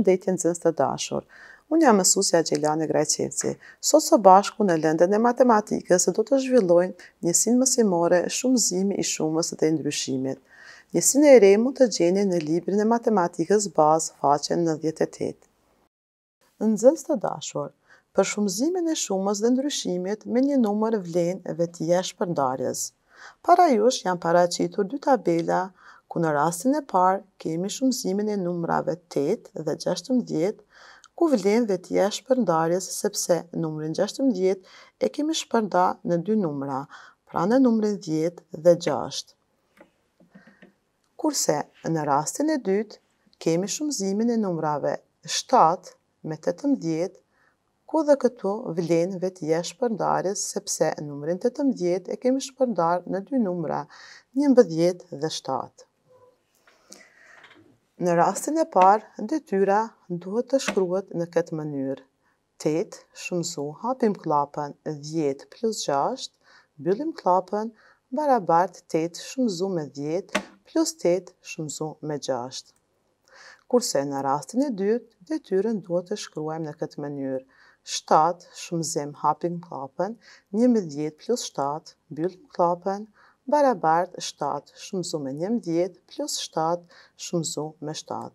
përshëndetje në të dashur. Unë jam mësusja Gjelani Grajqevci. Sot së bashku në lëndën e matematikës do të zhvillojnë njësin mësimore shumë zimi i shumës dhe ndryshimit. Njësin e re mund të gjeni në librin e matematikës bazë faqen në 18. Në të dashur, për shumëzimin e shumës dhe ndryshimit me një numër vlenë vetë jesh ndarjes. Para jush janë paracitur dy tabela ku në rastin e parë kemi shumëzimin e numrave 8 dhe 16, ku vlenë dhe tje shpërndarjes sepse numrin 16 e kemi shpërnda në dy numra, pra në numrin 10 dhe 6. Kurse në rastin e dytë kemi shumëzimin e numrave 7 me 18, ku dhe këtu vlenë vetë je shpërndarës, sepse numrin 18 e kemi shpërndarë në dy numra, 11 dhe 7. Në rastin e parë, detyra duhet të shkruhet në këtë mënyrë. 8, shumësu, hapim klapën, 10 plus 6, byllim klapën, barabartë 8 shumëzu me 10 plus 8 shumëzu me 6. Kurse në rastin e dytë, detyrën duhet të shkruajmë në këtë mënyrë. 7 shumëzim hapim klapën, 11 plus 7 byllim klapën, barabart 7 shumëzu me 11 plus 7 shumëzu me 7.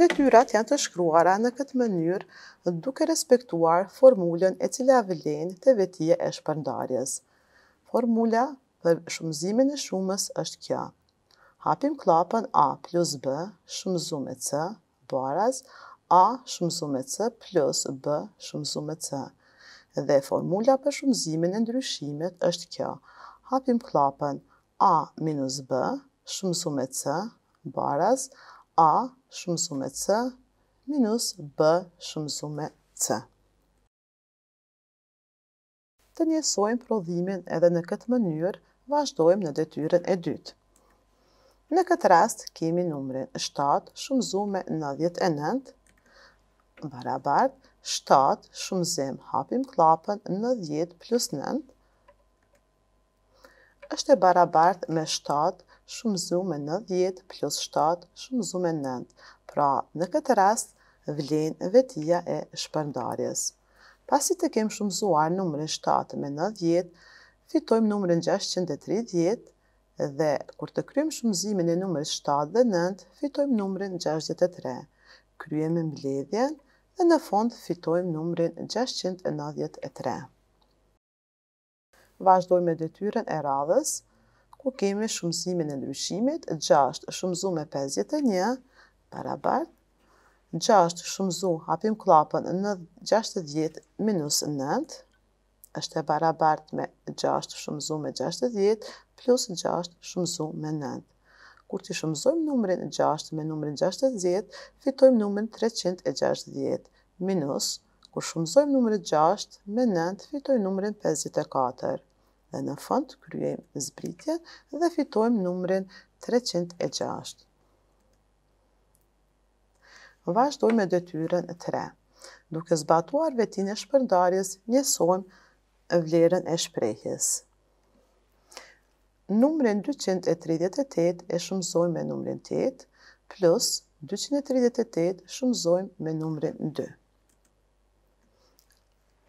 Detyrat janë të shkruara në këtë mënyrë duke respektuar formulën e cila vëllin të vetie e shpërndarjes. Formula për shumëzimin e shumës është kjo. Hapim klapën A plus B shumëzu me C, baraz A shumëzu me C plus B shumëzu me C. Dhe formula për shumëzimin e ndryshimet është kjo hapim klapën A minus B shumësu me C baraz A shumësu me C minus B shumësu me C. Të njësojmë prodhimin edhe në këtë mënyrë, vazhdojmë në detyren e dytë. Në këtë rast, kemi numrin 7 shumëzu me 99, barabar 7 shumëzim hapim klapën 90 plus 9, është e barabartë me 7 shumë me 90 plus 7 shumë me 9. Pra, në këtë rast, vlenë vetia e shpërndarjes. Pasi të kemë shumë zuar 7 me 90, fitojmë numërin 630 dhe kur të krymë shumë zimin e numërin 7 dhe 9, fitojmë numërin 63. Kryem e mbledhjen dhe në fond fitojmë numërin 693 vazhdoj me detyren e radhës, ku kemi shumësimin e ndryshimit, 6 shumëzu me 51, barabart, 6 shumëzu hapim klapën në 60 minus 9, është e barabart me 6 shumëzu me 60, plus 6 shumëzu me 9. Kur që shumëzojmë numërin 6 me numërin 60, fitojmë numërin 360, minus, kur shumëzojmë numërin 6 me 9, fitojmë numërin 54 dhe në fund të kryem dhe fitojmë numrin 306. Vashdoj me dëtyren 3. Nuk e zbatuar vetin e shpërndarjes, njësojmë vlerën e shprejhjes. Numrin 238 e shumëzojmë me numrin 8, plus 238 shumëzojmë me numrin 2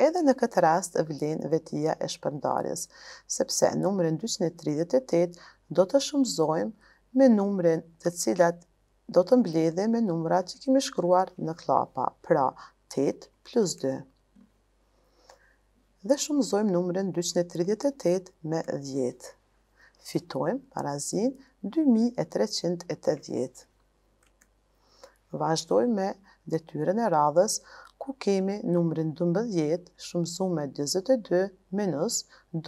edhe në këtë rast vlen vetia e shpërndarjes, sepse numrin 238 do të shumëzojmë me numrin të cilat do të mbledhe me numrat që kemi shkruar në klapa, pra 8 plus 2 dhe shumëzojmë numërën 238 me 10. Fitojmë parazin 2380. Vajzdojmë me detyren e radhës, ku kemi numrin 12 shumësume 22 minus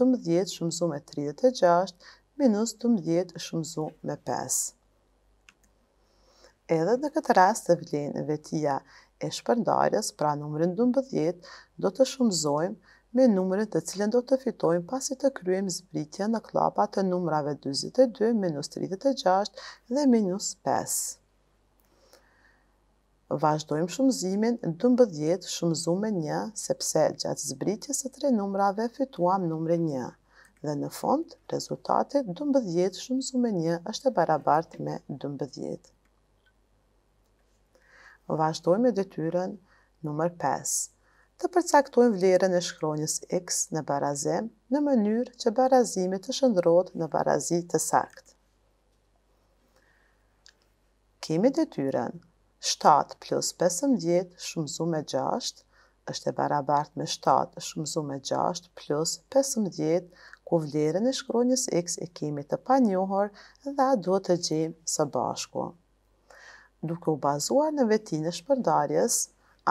12 shumësume 36 minus 12 shumësume 5. Edhe në këtë rast të vlenë vetia e shpërndarës pra numërin 12, do të shumëzojmë me numërin të cilën do të fitojmë pasi të kryem zbritja në klapa të numrave 22, minus 36 dhe minus 5 vazhdojmë shumëzimin 12 shumëzume 1, sepse gjatë zbritjes e tre numrave fituam numre 1. Dhe në fond, rezultatet 12 shumëzume 1 është e barabart me 12. Vazhdojmë e detyren numër 5. Të përcaktojmë vlerën e shkronjës x në barazem në mënyrë që barazimit të shëndrot në barazi të sakt. Kemi detyren 7 plus 15 shumëzu me 6 është e barabart me 7 shumëzu me 6 plus 15 ku vlerën e shkronjës x e kemi të njohër dhe duhet të gjemë së bashku. Duke u bazuar në vetin e shpërdarjes,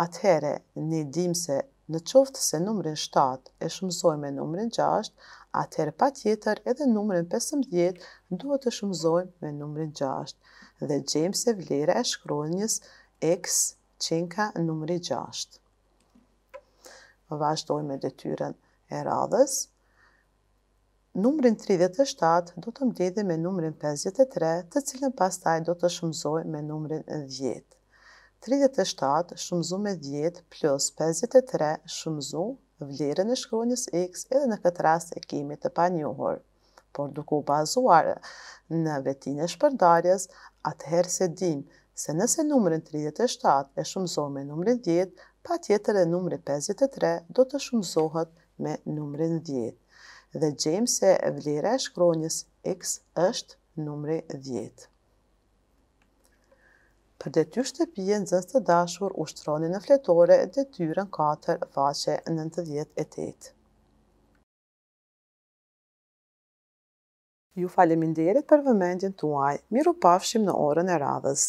atëhere një dim se në qoftë se numrin 7 e shumëzoj me numrin 6, atëherë pa tjetër edhe numërin 15 duhet të shumëzojmë me numërin 6 dhe gjemë se vlera e shkronjës x qenka numëri 6. Vashdojmë me detyren e radhës. Numërin 37 do të mdjedi me numërin 53, të cilën pastaj do të shumëzoj me numërin 10. 37 shumëzu me 10 plus 53 shumëzu vlerën e shkronjës X edhe në këtë rast e kemi të pa Por duku bazuar në vetin e shpërdarjes, atëherë se din se nëse numërin 37 e shumëzoh me numërin 10, pa tjetër e numërin 53 do të shumëzohet me numërin 10. Dhe gjemë se vlera e shkronjës X është numërin 10 për dhe ty shtëpije në zës të dashur u shtroni në fletore dhe tyren 4 vache në e tëjtë. Ju faleminderit për vëmendjen tuaj, miru pafshim në orën e radhës.